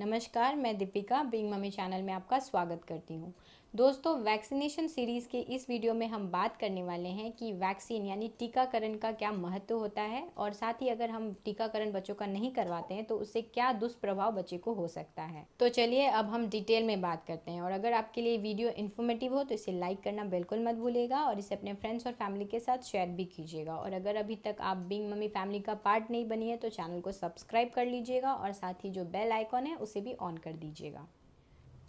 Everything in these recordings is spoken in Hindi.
नमस्कार मैं दीपिका बिंग मम्मी चैनल में आपका स्वागत करती हूँ दोस्तों वैक्सीनेशन सीरीज़ के इस वीडियो में हम बात करने वाले हैं कि वैक्सीन यानी टीकाकरण का क्या महत्व होता है और साथ ही अगर हम टीकाकरण बच्चों का नहीं करवाते हैं तो उससे क्या दुष्प्रभाव बच्चे को हो सकता है तो चलिए अब हम डिटेल में बात करते हैं और अगर आपके लिए वीडियो इन्फॉर्मेटिव हो तो इसे लाइक करना बिल्कुल मत भूलेगा और इसे अपने फ्रेंड्स और फैमिली के साथ शेयर भी कीजिएगा और अगर अभी तक आप बिंग मम्मी फैमिली का पार्ट नहीं बनी है तो चैनल को सब्सक्राइब कर लीजिएगा और साथ ही जो बेल आइकॉन है उसे भी ऑन कर दीजिएगा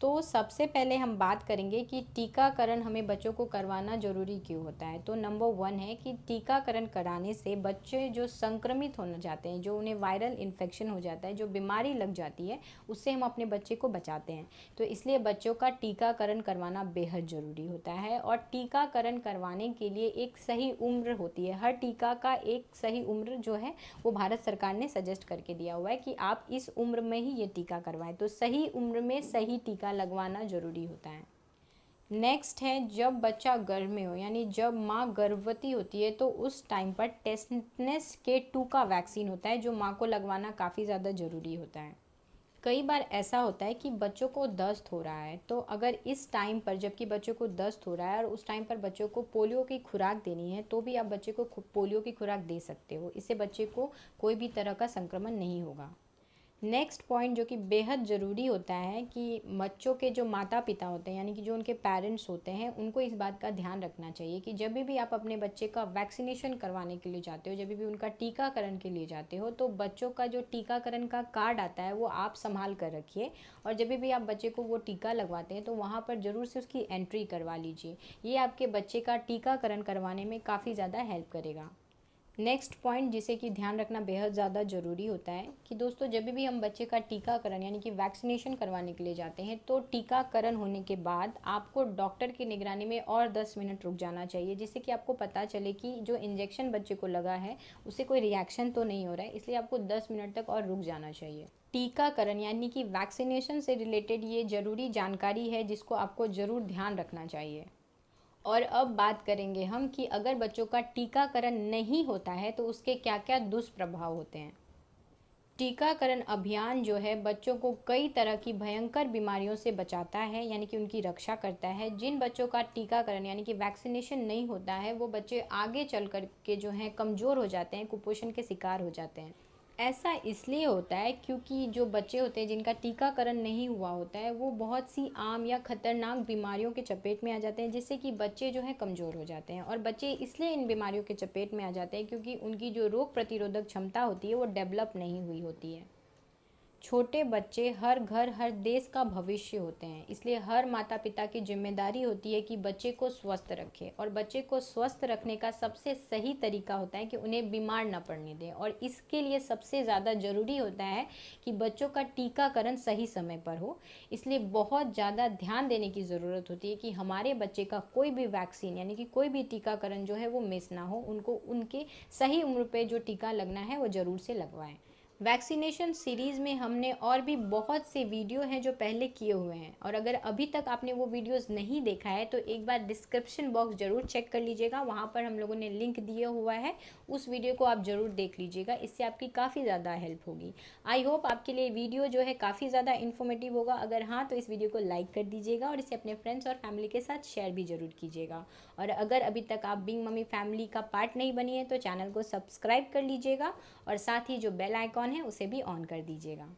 तो सबसे पहले हम बात करेंगे कि टीकाकरण हमें बच्चों को करवाना ज़रूरी क्यों होता है तो नंबर वन है कि टीकाकरण कराने से बच्चे जो संक्रमित होना जाते हैं जो उन्हें वायरल इन्फेक्शन हो जाता है जो बीमारी लग जाती है उससे हम अपने बच्चे को बचाते हैं तो इसलिए बच्चों का टीकाकरण करवाना बेहद ज़रूरी होता है और टीकाकरण करवाने के लिए एक सही उम्र होती है हर टीका का एक सही उम्र जो है वो भारत सरकार ने सजेस्ट करके दिया हुआ है कि आप इस उम्र में ही ये टीका करवाएं तो सही उम्र में सही टीका टीका लगवाना ज़रूरी होता है नेक्स्ट है जब बच्चा गर्भ में हो यानी जब माँ गर्भवती होती है तो उस टाइम पर टेस्टनेस के टू का वैक्सीन होता है जो माँ को लगवाना काफ़ी ज़्यादा ज़रूरी होता है कई बार ऐसा होता है कि बच्चों को दस्त हो रहा है तो अगर इस टाइम पर जबकि बच्चों को दस्त हो रहा है और उस टाइम पर बच्चों को पोलियो की खुराक देनी है तो भी आप बच्चे को पोलियो की खुराक दे सकते हो इससे बच्चे को कोई भी तरह का संक्रमण नहीं होगा नेक्स्ट पॉइंट जो कि बेहद ज़रूरी होता है कि बच्चों के जो माता पिता होते हैं यानी कि जो उनके पेरेंट्स होते हैं उनको इस बात का ध्यान रखना चाहिए कि जब भी आप अपने बच्चे का वैक्सीनेशन करवाने के लिए जाते हो जब भी उनका टीकाकरण के लिए जाते हो तो बच्चों का जो टीकाकरण का कार्ड आता है वो आप संभाल कर रखिए और जब भी आप बच्चे को वो टीका लगवाते हैं तो वहाँ पर ज़रूर से उसकी एंट्री करवा लीजिए ये आपके बच्चे का टीकाकरण करवाने में काफ़ी ज़्यादा हेल्प करेगा नेक्स्ट पॉइंट जिसे कि ध्यान रखना बेहद ज़्यादा ज़रूरी होता है कि दोस्तों जब भी हम बच्चे का टीकाकरण यानी कि वैक्सीनेशन करवाने के लिए जाते हैं तो टीकाकरण होने के बाद आपको डॉक्टर की निगरानी में और 10 मिनट रुक जाना चाहिए जिससे कि आपको पता चले कि जो इंजेक्शन बच्चे को लगा है उसे कोई रिएक्शन तो नहीं हो रहा है इसलिए आपको दस मिनट तक और रुक जाना चाहिए टीकाकरण यानी कि वैक्सीनेशन से रिलेटेड ये ज़रूरी जानकारी है जिसको आपको ज़रूर ध्यान रखना चाहिए और अब बात करेंगे हम कि अगर बच्चों का टीकाकरण नहीं होता है तो उसके क्या क्या दुष्प्रभाव होते हैं टीकाकरण अभियान जो है बच्चों को कई तरह की भयंकर बीमारियों से बचाता है यानी कि उनकी रक्षा करता है जिन बच्चों का टीकाकरण यानी कि वैक्सीनेशन नहीं होता है वो बच्चे आगे चल कर के जो हैं कमज़ोर हो जाते हैं कुपोषण के शिकार हो जाते हैं ऐसा इसलिए होता है क्योंकि जो बच्चे होते हैं जिनका टीकाकरण नहीं हुआ होता है वो बहुत सी आम या ख़तरनाक बीमारियों के चपेट में आ जाते हैं जिससे कि बच्चे जो हैं कमज़ोर हो जाते हैं और बच्चे इसलिए इन बीमारियों के चपेट में आ जाते हैं क्योंकि उनकी जो रोग प्रतिरोधक क्षमता होती है वो डेवलप नहीं हुई होती है छोटे बच्चे हर घर हर देश का भविष्य होते हैं इसलिए हर माता पिता की जिम्मेदारी होती है कि बच्चे को स्वस्थ रखे और बच्चे को स्वस्थ रखने का सबसे सही तरीका होता है कि उन्हें बीमार ना पड़ने दें और इसके लिए सबसे ज़्यादा ज़रूरी होता है कि बच्चों का टीकाकरण सही समय पर हो इसलिए बहुत ज़्यादा ध्यान देने की ज़रूरत होती है कि हमारे बच्चे का कोई भी वैक्सीन यानी कि कोई भी टीकाकरण जो है वो मिस ना हो उनको उनके सही उम्र पर जो टीका लगना है वो ज़रूर से लगवाएँ वैक्सीनेशन सीरीज़ में हमने और भी बहुत से वीडियो हैं जो पहले किए हुए हैं और अगर अभी तक आपने वो वीडियोस नहीं देखा है तो एक बार डिस्क्रिप्शन बॉक्स ज़रूर चेक कर लीजिएगा वहाँ पर हम लोगों ने लिंक दिया हुआ है उस वीडियो को आप ज़रूर देख लीजिएगा इससे आपकी काफ़ी ज़्यादा हेल्प होगी आई होप आपके लिए वीडियो जो है काफ़ी ज़्यादा इन्फॉर्मेटिव होगा अगर हाँ तो इस वीडियो को लाइक कर दीजिएगा और इसे अपने फ्रेंड्स और फैमिली के साथ शेयर भी ज़रूर कीजिएगा और अगर अभी तक आप बिंग मम्मी फैमिली का पार्ट नहीं बनी है तो चैनल को सब्सक्राइब कर लीजिएगा और साथ ही जो बेल आइकॉन ऑन है उसे भी ऑन कर दीजिएगा